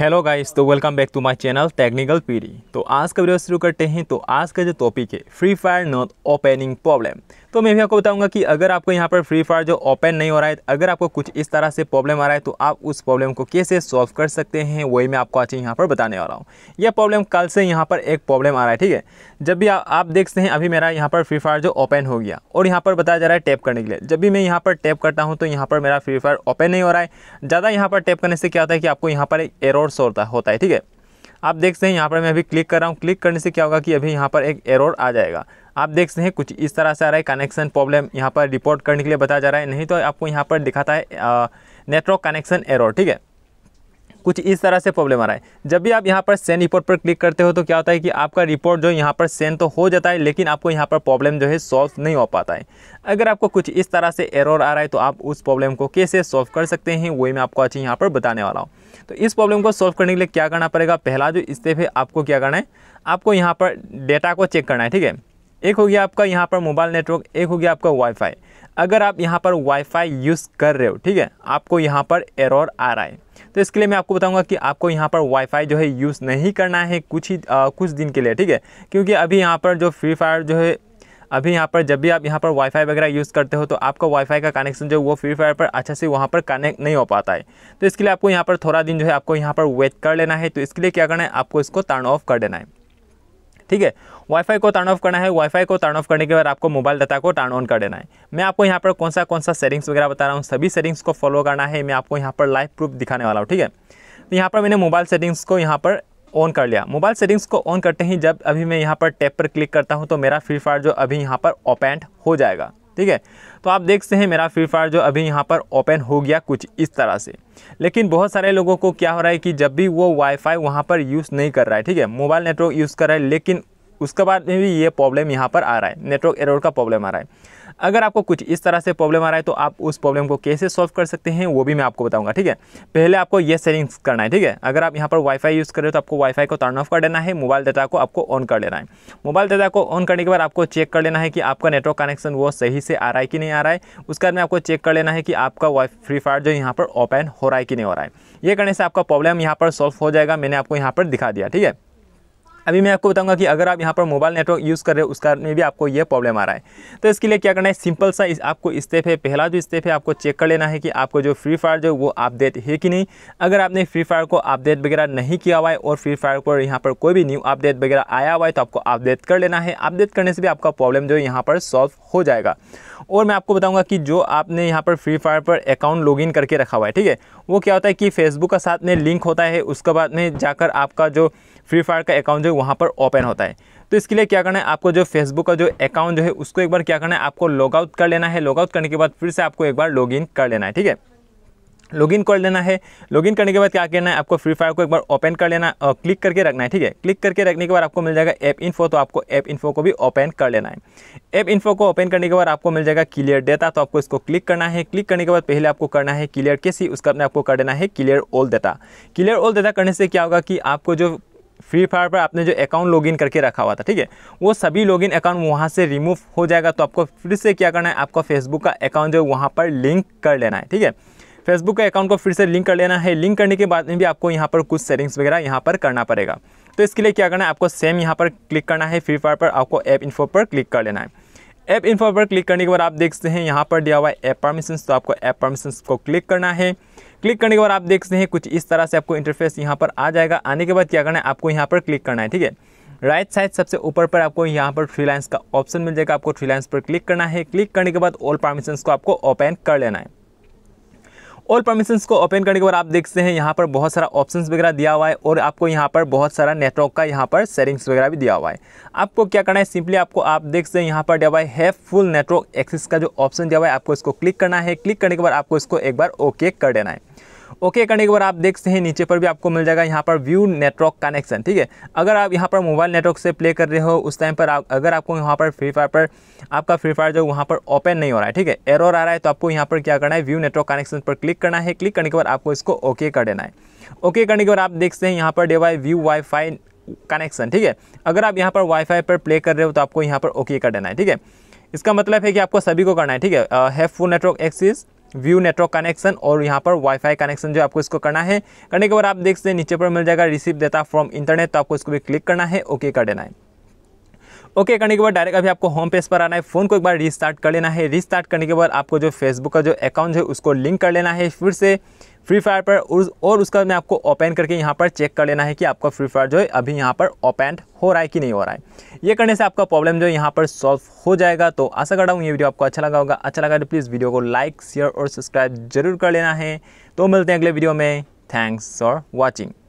hello guys तो welcome back to my channel technical PD तो आज का वीडियो शुरू करते हैं तो आज का जो टॉपिक है Free Fire not opening problem तो मैं भी आपको बताऊँगा कि अगर आपको यहाँ पर फ्री फायर जो ओपन नहीं हो रहा है अगर आपको कुछ इस तरह से प्रॉब्लम आ रहा है तो आप उस प्रॉब्लम को कैसे सॉल्व कर सकते हैं वही मैं आपको आज यहाँ पर बताने वाला हूँ यह प्रॉब्लम कल से यहाँ पर एक प्रॉब्लम आ रहा है ठीक है जब भी आ, आप देखते हैं अभी मेरा यहाँ पर फ्री फायर जो ओपन हो गया और यहाँ पर बताया जा रहा है टैप करने के लिए जब भी मैं यहाँ पर टैप करता हूँ तो यहाँ पर मेरा फ्री फायर ओपन नहीं हो रहा है ज़्यादा यहाँ पर टैप करने से क्या होता है कि आपको यहाँ पर एक एरोर सोता होता है ठीक है आप देखते हैं यहाँ पर मैं अभी क्लिक कर रहा हूँ क्लिक करने से क्या होगा कि अभी यहाँ पर एक एरोड आ जाएगा आप देख सकते हैं कुछ इस तरह से आ रहा है कनेक्शन प्रॉब्लम यहाँ पर रिपोर्ट करने के लिए बताया जा रहा है नहीं तो आपको यहाँ पर दिखाता है नेटवर्क कनेक्शन एरर ठीक है कुछ इस तरह से प्रॉब्लम आ रहा है जब भी आप यहाँ पर सेंड रिपोर्ट पर क्लिक करते हो तो क्या होता है कि आपका रिपोर्ट जो यहाँ पर सेंड तो हो जाता है लेकिन आपको यहाँ पर प्रॉब्लम जो है सॉल्व नहीं हो पाता है अगर आपको कुछ इस तरह से एरर आ रहा है तो आप उस प्रॉब्लम को कैसे सॉल्व कर सकते हैं वही मैं आपको अच्छी यहाँ पर बताने वाला हूँ तो इस प्रॉब्लम को सॉल्व करने के लिए क्या करना पड़ेगा पहला जो स्टेप है आपको क्या करना है आपको यहाँ पर डेटा को चेक करना है ठीक है एक हो गया आपका यहाँ पर मोबाइल नेटवर्क एक हो गया आपका वाईफाई अगर आप यहाँ पर वाईफाई यूज़ कर रहे हो ठीक है आपको यहाँ पर एरर आ रहा है तो इसके लिए मैं आपको बताऊंगा कि आपको यहाँ पर वाईफाई जो है यूज़ नहीं करना है कुछ ही आ, कुछ दिन के लिए ठीक है क्योंकि अभी यहाँ पर जो फ्री फायर जो है अभी यहाँ पर जब भी आप यहाँ पर वाईफाई वगैरह यूज़ करते हो तो आपका वाईफाई का कनेक्शन जो है वो फ्री फायर पर अच्छा से वहाँ पर कनेक्ट नहीं हो पाता है तो इसके लिए आपको यहाँ पर थोड़ा दिन जो है आपको यहाँ पर वेट कर लेना है तो इसके लिए क्या करना है आपको इसको टर्न ऑफ कर देना है ठीक है वाईफाई को टर्न ऑफ करना है वाईफाई को टर्न ऑफ करने के बाद आपको मोबाइल डाटा को टर्न ऑन कर देना है मैं आपको यहाँ पर कौन सा कौन सा सेटिंग्स वगैरह बता रहा हूँ सभी सेटिंग्स को फॉलो करना है मैं आपको यहाँ पर लाइव प्रूफ दिखाने वाला हूँ ठीक है तो यहाँ पर मैंने मोबाइल सेटिंग्स को यहाँ पर ऑन कर लिया मोबाइल सेटिंग्स को ऑन करते ही जब अभी मैं यहाँ पर टैप पर क्लिक करता हूँ तो मेरा फ्री फायर जो अभी यहाँ पर ओपेंट हो जाएगा ठीक है तो आप देखते हैं मेरा फ्री फायर जो अभी यहाँ पर ओपन हो गया कुछ इस तरह से लेकिन बहुत सारे लोगों को क्या हो रहा है कि जब भी वो वाईफाई वहाँ पर यूज़ नहीं कर रहा है ठीक है मोबाइल नेटवर्क यूज़ कर रहा है लेकिन उसके बाद में भी ये प्रॉब्लम यहाँ पर आ रहा है नेटवर्क एरर का प्रॉब्लम आ रहा है अगर आपको कुछ इस तरह से प्रॉब्लम आ रहा है तो आप उस प्रॉब्लम को कैसे सॉल्व कर सकते हैं वो भी मैं आपको बताऊंगा ठीक है पहले आपको ये सेटिंग्स करना है ठीक है अगर आप यहाँ पर वाईफाई यूज़ कर रहे हो तो आपको वाईफाई को टर्न ऑफ कर देना है मोबाइल डाटा को आपको ऑन कर लेना है मोबाइल डाटा को ऑन करने के बाद आपको चेक कर लेना है कि आपका नेटवर्क कनेक्शन वो सही से आ रहा है कि नहीं आ रहा है उसके बाद में आपको चेक कर लेना है कि आपका वाई फ्री फायर जो यहाँ पर ओपन हो रहा है कि नहीं हो रहा है ये करने से आपका प्रॉब्लम यहाँ पर सॉल्व हो जाएगा मैंने आपको यहाँ पर दिखा दिया ठीक है अभी मैं आपको बताऊंगा कि अगर आप यहाँ पर मोबाइल नेटवर्क यूज़ कर रहे हो उसका में भी आपको ये प्रॉब्लम आ रहा है तो इसके लिए क्या करना है सिंपल सा इस आपको स्टेप है पहला जो स्टेप है आपको चेक कर लेना है कि आपको जो फ्री फायर जो वो अपडेट है कि नहीं अगर आपने फ्री फायर को अपडेट वगैरह नहीं किया हुआ है और फ्री फायर को यहाँ पर कोई भी न्यू अपडेट वगैरह आया हुआ है तो आपको अपडेट कर लेना है अपडेट करने से भी आपका प्रॉब्लम जो है यहाँ पर सॉल्व हो जाएगा और मैं आपको बताऊँगा कि जो आपने यहाँ पर फ्री फायर पर अकाउंट लॉगिन करके रखा हुआ है ठीक है वो क्या होता है कि फेसबुक का साथ में लिंक होता है उसके बाद में जाकर आपका जो फ्री फायर का अकाउंट जो है वहाँ पर ओपन होता है तो इसके लिए क्या करना है आपको जो फेसबुक का जो अकाउंट जो है उसको एक बार क्या करना है आपको लॉगआउट कर लेना है लॉगआउट करने के बाद फिर से आपको एक बार इन कर लेना है ठीक है लॉगिन कर लेना है लॉगिन करने के बाद क्या करना है आपको फ्री फायर को एक बार ओपन कर लेना और क्लिक करके रखना है ठीक है क्लिक करके रखने के बाद आपको मिल जाएगा ऐप इन्फो तो आपको ऐप इन्फो को भी ओपन कर लेना है ऐप इन्फो को ओपन करने के बाद आपको मिल जाएगा क्लियर डेटा तो आपको इसको क्लिक करना है क्लिक करने के बाद पहले आपको करना है क्लियर किसी उसका अपने आपको कर देना है clear all data clear all data करने से क्या होगा कि आपको जो फ्री फायर पर आपने जो अकाउंट लॉगिन करके रखा हुआ था ठीक है वो सभी लॉगिन अकाउंट वहाँ से रिमूव हो जाएगा तो आपको फिर से क्या करना है आपका फेसबुक का अकाउंट जो वहाँ पर लिंक कर लेना है ठीक है फेसबुक का अकाउंट को फिर से लिंक कर लेना है लिंक करने के बाद में भी आपको यहाँ पर कुछ सेटिंग्स वगैरह यहाँ पर करना पड़ेगा तो इसके लिए क्या करना है आपको सेम यहाँ पर क्लिक करना है फ्री फायर पर आपको ऐप इन्फो पर क्लिक कर लेना है ऐप इन्फो पर क्लिक करने के बाद आप देखते हैं यहाँ पर दिया हुआ है ऐप परमिशन तो आपको ऐप परमिशन को क्लिक करना है क्लिक करने के बाद आप देखते हैं कुछ इस तरह से आपको इंटरफेस यहाँ पर आ जाएगा आने के बाद क्या करना है आपको यहाँ पर क्लिक करना है ठीक है राइट साइड सबसे ऊपर पर आपको यहाँ पर फ्रीलाइंस का ऑप्शन मिल जाएगा आपको फ्रीलाइंस पर क्लिक करना है क्लिक करने के बाद ऑल परमिशन को आपको ओपन कर लेना है ऑल परमिशंस को ओपन करने के बाद आप देखते हैं यहाँ पर बहुत सारा ऑप्शंस वगैरह दिया हुआ है और आपको यहाँ पर बहुत सारा नेटवर्क का यहाँ पर सेटिंग्स वगैरह भी दिया हुआ है आपको क्या करना है सिंपली आपको आप देखते हैं यहाँ पर दिया हुआ है फुल नेटवर्क एक्सेस का जो ऑप्शन दिया हुआ है आपको इसको क्लिक करना है क्लिक करने के बाद आपको इसको एक बार ओके कर देना है ओके करने के बाद आप देखते हैं नीचे पर भी आपको मिल जाएगा यहाँ पर व्यू नेटवर्क कनेक्शन ठीक है अगर आप यहाँ पर मोबाइल नेटवर्क से प्ले कर रहे हो उस टाइम पर आप अगर आपको यहाँ पर फ्री फायर पर आपका फ्री फायर जो वहाँ पर ओपन नहीं हो रहा है ठीक है एरर आ रहा है तो आपको यहाँ पर क्या करना है व्यू नेटवर्क कनेक्शन पर क्लिक करना है क्लिक करने के बाद आपको इसको ओके कर देना है ओके करने के बाद आप देखते हैं यहाँ पर डे वाई व्यू वाई कनेक्शन ठीक है अगर आप यहाँ पर वाईफाई पर प्ले कर रहे हो तो आपको यहाँ पर ओके कर देना है ठीक है इसका मतलब है कि आपको सभी को करना है ठीक है have full network access view network connection और यहाँ पर वाईफाई कनेक्शन जो आपको इसको करना है करने के बाद आप देख सकते हैं नीचे पर मिल जाएगा रिसीव डेटा फ्रॉम इंटरनेट तो आपको इसको भी क्लिक करना है ओके कर देना है ओके करने के बाद डायरेक्ट अभी आपको होम पेज पर आना है फ़ोन को एक बार रिस्टार्ट कर लेना है रिस्टार्ट करने के बाद आपको जो फेसबुक का जो अकाउंट है उसको लिंक कर लेना है फिर से फ्री फायर पर और उसका मैं आपको ओपन करके यहाँ पर चेक कर लेना है कि आपका फ्री फायर जो है अभी यहाँ पर ओपन हो रहा है कि नहीं हो रहा है ये करने से आपका प्रॉब्लम जो है यहाँ पर सॉल्व हो जाएगा तो आशा कर रहा हूँ ये वीडियो आपको अच्छा लगा होगा अच्छा लगा तो प्लीज़ वीडियो को लाइक शेयर और सब्सक्राइब जरूर कर लेना है तो मिलते हैं अगले वीडियो में थैंक्स फॉर वॉचिंग